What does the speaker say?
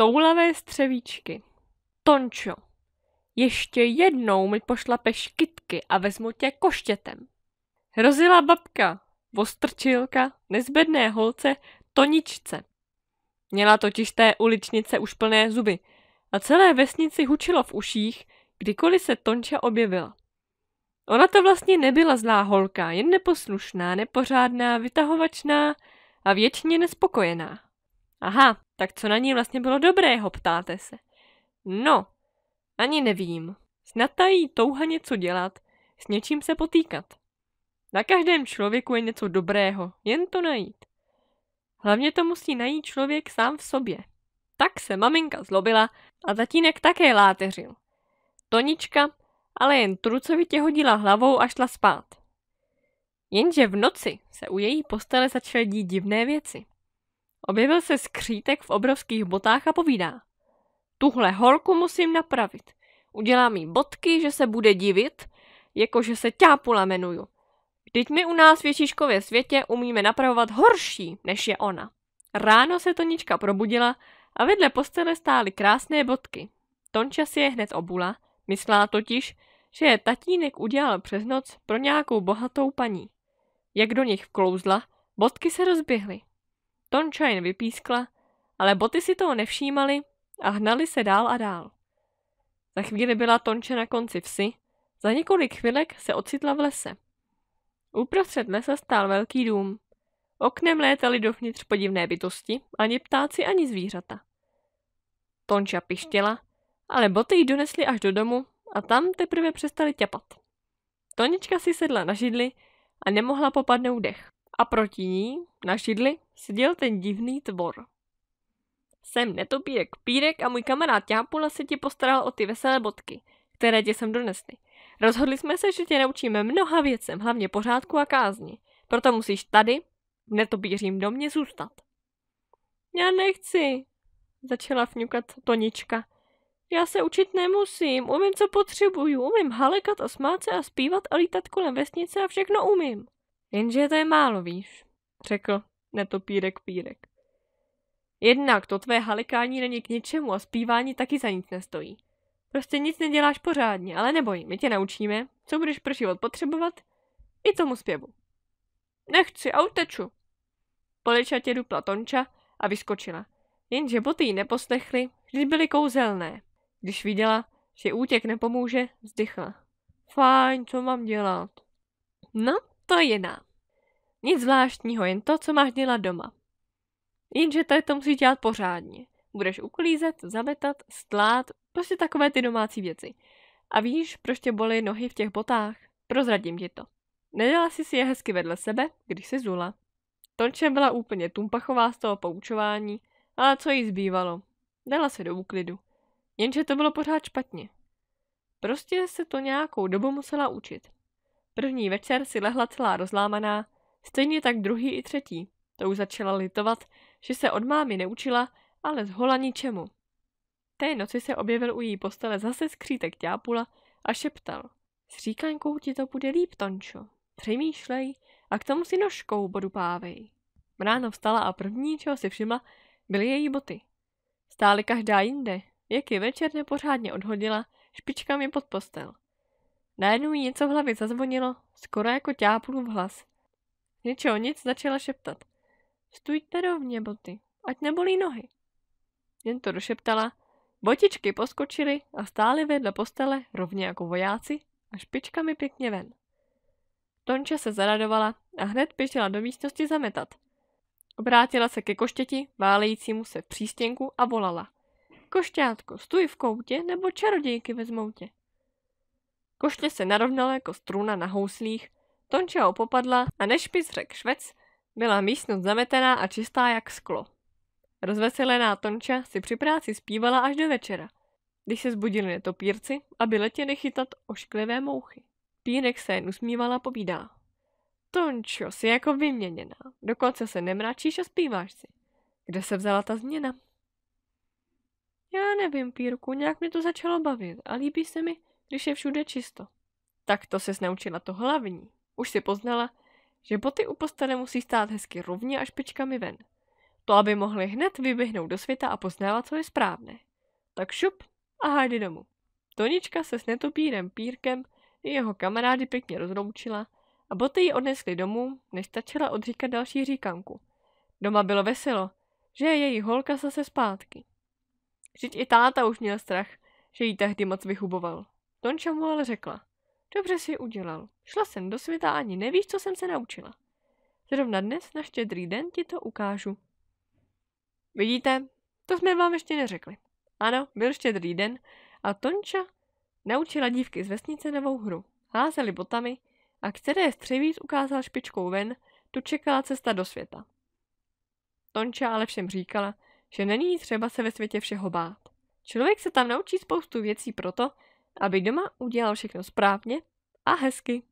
toulavé střevíčky. Tončo, ještě jednou mi pošlapeš kytky a vezmu tě koštětem. Hrozila babka, vostrčilka, nezbedné holce, toničce. Měla totiž té uličnice už plné zuby a celé vesnici hučilo v uších, kdykoliv se Tonča objevila. Ona to vlastně nebyla zlá holka, jen neposlušná, nepořádná, vytahovačná a věčně nespokojená. Aha, tak co na ní vlastně bylo dobrého, ptáte se? No, ani nevím. Snad ta jí touha něco dělat, s něčím se potýkat. Na každém člověku je něco dobrého, jen to najít. Hlavně to musí najít člověk sám v sobě. Tak se maminka zlobila a zatínek také láteřil. Tonička ale jen trucovitě hodila hlavou a šla spát. Jenže v noci se u její postele začaly dít divné věci. Objevil se skřítek v obrovských botách a povídá. Tuhle holku musím napravit. Udělám jí botky, že se bude divit, jakože se ťápula jmenuju. Vždyť my u nás v Ježíškově světě umíme napravovat horší, než je ona. Ráno se Tonička probudila a vedle postele stály krásné bodky. Tonča si je hned obula, myslela totiž, že je tatínek udělal přes noc pro nějakou bohatou paní. Jak do nich vklouzla, bodky se rozběhly. Tonča jen vypískla, ale boty si toho nevšímali a hnali se dál a dál. Za chvíli byla Tonče na konci vsi, za několik chvilek se ocitla v lese. Uprostřed lesa stál velký dům. Oknem létali dovnitř podivné bytosti, ani ptáci, ani zvířata. Tonča pištěla, ale boty ji donesly až do domu a tam teprve přestali ťapat. Tonička si sedla na židli a nemohla popadnout dech a proti ní na šidli seděl ten divný tvor. Jsem netopírek Pírek a můj kamarád Ťápula se ti postaral o ty veselé bodky, které tě sem donesly. Rozhodli jsme se, že tě naučíme mnoha věcem, hlavně pořádku a kázni. Proto musíš tady, v netopířím domě, zůstat. Já nechci, začala fňukat Tonička. Já se učit nemusím, umím, co potřebuju, umím halekat a smát se a zpívat a lítat kolem vesnice a všechno umím. Jenže to je málo, víš, řekl netopírek pírek. Jednak to tvé halikání není k ničemu a zpívání taky za nic nestojí. Prostě nic neděláš pořádně, ale neboj, my tě naučíme, co budeš pro život potřebovat, i tomu zpěvu. Nechci a uteču. tě dupla Tonča a vyskočila. Jenže boty ji neposlechly, když byly kouzelné. Když viděla, že útěk nepomůže, vzdychla. Fajn, co mám dělat? No, to je jiná. Nic zvláštního, jen to, co máš dělat doma. Jenže tady to musíš dělat pořádně. Budeš uklízet, zametat, stlát, prostě takové ty domácí věci. A víš, proč tě bolí nohy v těch botách? Prozradím ti to. Nedala jsi si je hezky vedle sebe, když jsi zula. Tončem byla úplně tumpachová z toho poučování, ale co jí zbývalo? Dala se do úklidu. Jenže to bylo pořád špatně. Prostě se to nějakou dobu musela učit. První večer si lehla celá rozlámaná, stejně tak druhý i třetí. To už začala litovat, že se od mámy neučila, ale zhola ničemu. Té noci se objevil u její postele zase skřítek ťápula a šeptal. S říkaňkou ti to bude líp, Tončo. Přemýšlej a k tomu si nožkou bodu pávej. Ráno vstala a první, čeho si všimla, byly její boty. Stály každá jinde, jak je večer nepořádně odhodila špičkami pod postel. Najednou jí něco v hlavě zazvonilo, skoro jako v hlas. Z ničeho nic začala šeptat. Stůjte rovně, boty, ať nebolí nohy. Jen to došeptala, botičky poskočily a stály vedle postele rovně jako vojáci a špičkami pěkně ven. Tonča se zaradovala a hned běžela do místnosti zametat. Obrátila se ke koštěti, válejícímu se v přístěnku a volala. Košťátko, stůj v koutě nebo čarodějky vezmou tě. Koště se narovnala jako struna na houslích, Tonča ho popadla a než pis řek švec, byla místnost zametená a čistá jak sklo. Rozveselená Tonča si při práci zpívala až do večera, když se zbudili netopírci, aby letěli chytat ošklivé mouchy. Pírek se jen usmívala a povídá. Tončo, jsi jako vyměněná, dokonce se nemračíš a zpíváš si. Kde se vzala ta změna? Já nevím, Pírku, nějak mě to začalo bavit a líbí se mi, když je všude čisto. Tak to se naučila to hlavní. Už si poznala, že boty u postele musí stát hezky rovně a špičkami ven. To, aby mohly hned vyběhnout do světa a poznala, co je správné. Tak šup a hajdy domů. Tonička se s netopírem Pírkem i jeho kamarády pěkně rozloučila a boty ji odnesly domů, než stačila odříkat další říkanku. Doma bylo veselo, že je její holka zase zpátky. Vždyť i táta už měl strach, že jí tehdy moc vyhuboval. Tonča mu ale řekla. Dobře si udělal. Šla jsem do světa a ani nevíš, co jsem se naučila. Zrovna dnes na štědrý den ti to ukážu. Vidíte, to jsme vám ještě neřekli. Ano, byl štědrý den a Tonča naučila dívky z vesnice novou hru. Házeli botami a které střevíc ukázal špičkou ven, tu čekala cesta do světa. Tonča ale všem říkala, že není třeba se ve světě všeho bát. Člověk se tam naučí spoustu věcí proto, aby doma udělal všechno správně a hezky.